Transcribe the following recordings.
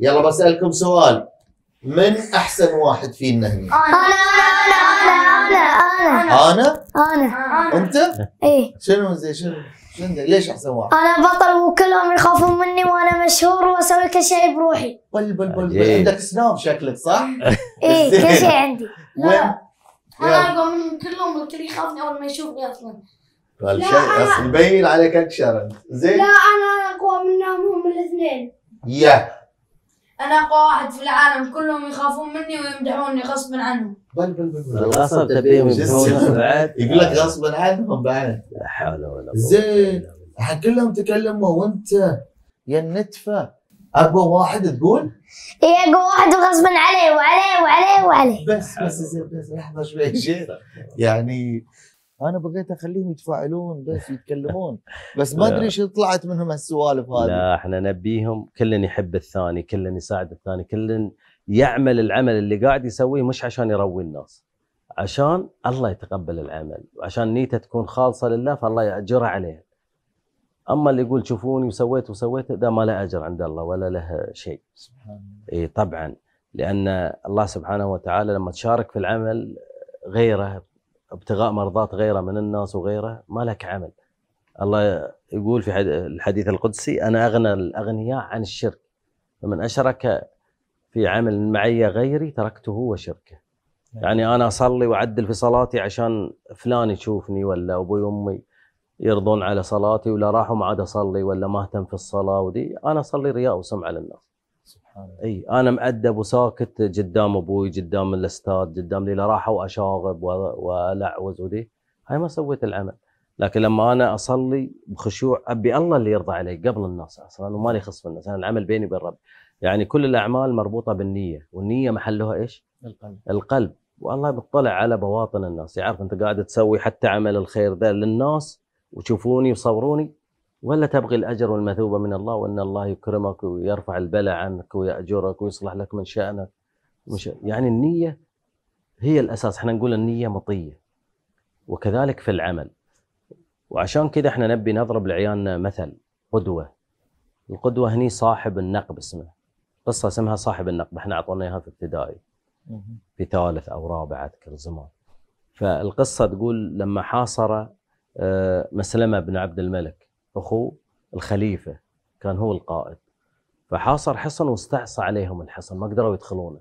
يلا بسألكم سؤال من أحسن واحد فينا هنا؟ أنا انا انا انا انت؟ ايه شنو زي شنو؟ شنو ليش احسن واحد؟ انا بطل وكلهم يخافون مني وانا مشهور واسوي كل شيء بروحي بل بل بل, بل. عندك سناب شكلك صح؟ ايه كل شيء عندي لا انا اقوى من كلهم الكل يخافني اول ما يشوفني اصلا كل شيء اصلا مبين عليك اكشر زين؟ لا انا اقوى منهم هم الاثنين يا انا اقوى واحد في العالم كلهم يخافون مني ويمدحوني غصبا عنهم بل بل بل غصب تبيهم يمدحونك بعد يقول لك غصبا عنهم بعد لا حول ولا قوه زين الحين كلهم تكلموا وانت يا النتفه اقوى واحد تقول؟ اي اقوى واحد وغصبا عليه وعليه وعليه وعليه بس بس زين بس لحظه شوي يعني انا بغيت اخليهم يتفاعلون بس يتكلمون بس ما ادري شو طلعت منهم هالسوالف هذه لا احنا نبيهم كلن يحب الثاني كلن يساعد الثاني كلن يعمل العمل اللي قاعد يسويه مش عشان يروي الناس عشان الله يتقبل العمل وعشان نيته تكون خالصه لله فالله ياجرها عليه اما اللي يقول شوفوني وسويت وسويت ده ما له اجر عند الله ولا له شيء سبحان الله اي طبعا لان الله سبحانه وتعالى لما تشارك في العمل غيره ابتغاء مرضات غيره من الناس وغيره ما لك عمل الله يقول في الحديث القدسي انا اغنى الاغنياء عن الشرك فمن اشرك في عمل معي غيري تركته وشركه يعني انا اصلي واعدل في صلاتي عشان فلان يشوفني ولا ابوي وامي يرضون على صلاتي ولا راحوا ما عاد اصلي ولا ما اهتم في الصلاه ودي انا اصلي رياء وسمعه للناس اي انا مؤدب وساكت قدام ابوي قدام الاستاذ قدام اللي راحوا واشاغب والعوز ودي هاي ما سويت العمل لكن لما انا اصلي بخشوع ابي الله اللي يرضى علي قبل الناس اصلا وما لي خص بالناس انا العمل بيني وبين ربي يعني كل الاعمال مربوطه بالنيه والنيه محلها ايش؟ القلب القلب والله بتطلع على بواطن الناس يعرف انت قاعد تسوي حتى عمل الخير ذا للناس وتشوفوني وصوروني ولا تبغي الأجر والمثوبة من الله وأن الله يكرمك ويرفع البلاء عنك ويأجرك ويصلح لك من شأنك مش يعني النية هي الأساس احنا نقول النية مطية وكذلك في العمل وعشان كذا احنا نبي نضرب لعيالنا مثل قدوة القدوة هني صاحب النقب اسمه قصة اسمها صاحب النقب احنا أعطونا إياها في ابتدائي في ثالث أو رابع أذكر زمان فالقصة تقول لما حاصر آه، مسلمة بن عبد الملك أخو الخليفه كان هو القائد فحاصر حصن واستعصى عليهم الحصن ما قدروا يدخلونه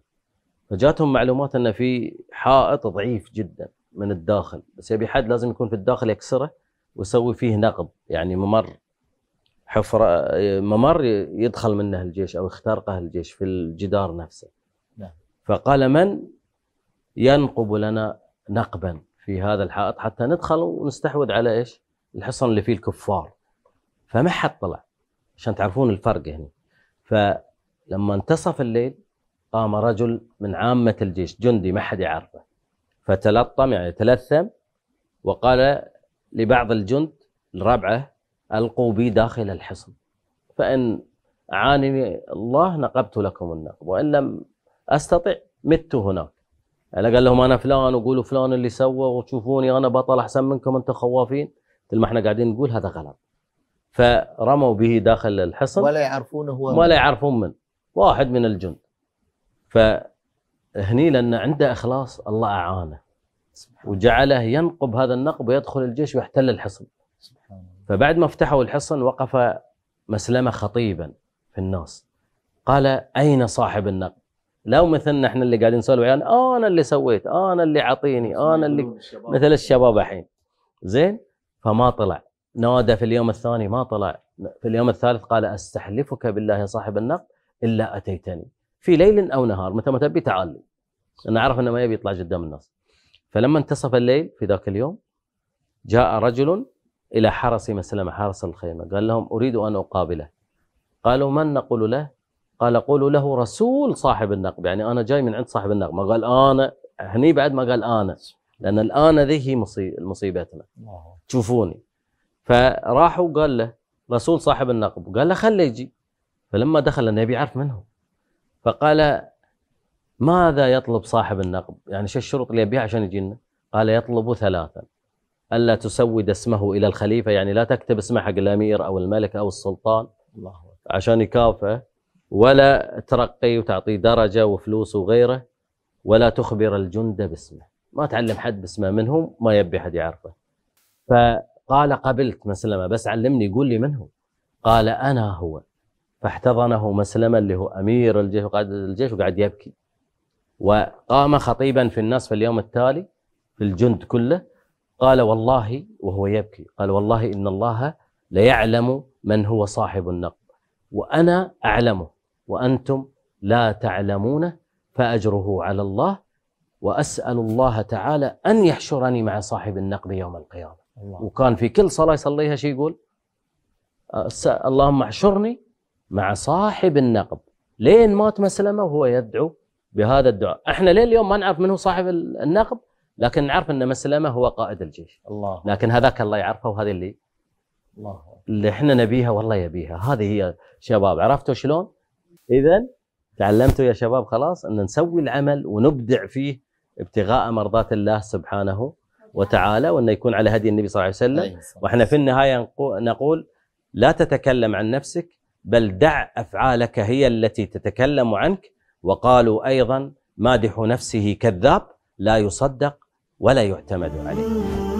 فجاتهم معلومات ان في حائط ضعيف جدا من الداخل بس يبي حد لازم يكون في الداخل يكسره ويسوي فيه نقب يعني ممر حفرة ممر يدخل منه الجيش او يخترقه الجيش في الجدار نفسه نعم. فقال من ينقب لنا نقبا في هذا الحائط حتى ندخل ونستحوذ على ايش؟ الحصن اللي فيه الكفار فما حد طلع عشان تعرفون الفرق هنا فلما انتصف الليل قام رجل من عامة الجيش جندي ما حد يعرفه فتلطم يعني تلثم وقال لبعض الجند الربعة ألقوا بي داخل الحصن فإن أعانني الله نقبت لكم النقب وإن لم أستطع مت هناك قال لهم أنا فلان وقولوا فلان اللي سوى وشوفوني أنا بطل أحسن منكم أنتم خوافين مثل ما احنا قاعدين نقول هذا غلط فرموا به داخل الحصن ولا يعرفونه هو ولا يعرفون من واحد من الجند فهني لأن عنده إخلاص الله أعانه وجعله ينقب هذا النقب ويدخل الجيش ويحتل الحصن فبعد ما فتحوا الحصن وقف مسلمة خطيبا في الناس قال أين صاحب النقب لو مثلنا احنا اللي قاعدين نسولف يعني انا اللي سويت انا اللي عطيني انا اللي مثل الشباب الحين زين فما طلع نادى في اليوم الثاني ما طلع في اليوم الثالث قال استحلفك بالله يا صاحب النقد الا اتيتني في ليل او نهار متى ما تبي تعال لي انا اعرف انه ما يبي يطلع قدام الناس فلما انتصف الليل في ذاك اليوم جاء رجل الى حرس مسلمه حرس الخيمه قال لهم اريد ان اقابله قالوا من نقول له؟ قال قولوا له رسول صاحب النقب يعني انا جاي من عند صاحب النقب ما قال انا هني بعد ما قال انا لان الان ذي هي مصيبتنا تشوفوني فراح وقال له رسول صاحب النقب وقال له خله يجي فلما دخل النبي يعرف منه فقال ماذا يطلب صاحب النقب يعني شو الشروط اللي يبيها عشان يجينا قال يطلب ثلاثا ألا تسود اسمه إلى الخليفة يعني لا تكتب اسمه حق الأمير أو الملك أو السلطان الله عشان يكافئه ولا ترقي وتعطيه درجة وفلوس وغيره ولا تخبر الجند باسمه ما تعلم حد باسمه منهم ما يبي حد يعرفه ف قال قبلت مسلمة بس علمني يقول لي من هو قال أنا هو فاحتضنه مسلمة اللي هو أمير الجيش وقائد الجيش وقعد يبكي وقام خطيبا في الناس في اليوم التالي في الجند كله قال والله وهو يبكي قال والله إن الله ليعلم من هو صاحب النقد وأنا أعلمه وأنتم لا تعلمونه فأجره على الله وأسأل الله تعالى أن يحشرني مع صاحب النقد يوم القيامة الله. وكان في كل صلاه يصليها شو يقول؟ اللهم احشرني مع صاحب النقب لين مات مسلمه وهو يدعو بهذا الدعاء، احنا لين اليوم ما نعرف من هو صاحب النقب لكن نعرف ان مسلمه هو قائد الجيش. الله لكن هذاك الله يعرفه وهذه اللي الله اللي احنا نبيها والله يبيها، هذه هي شباب عرفتوا شلون؟ اذا تعلمتوا يا شباب خلاص ان نسوي العمل ونبدع فيه ابتغاء مرضات الله سبحانه وتعالى وانه يكون على هدي النبي صلى الله عليه وسلم وإحنا في النهاية نقول لا تتكلم عن نفسك بل دع أفعالك هي التي تتكلم عنك وقالوا أيضا مادح نفسه كذاب لا يصدق ولا يعتمد عليه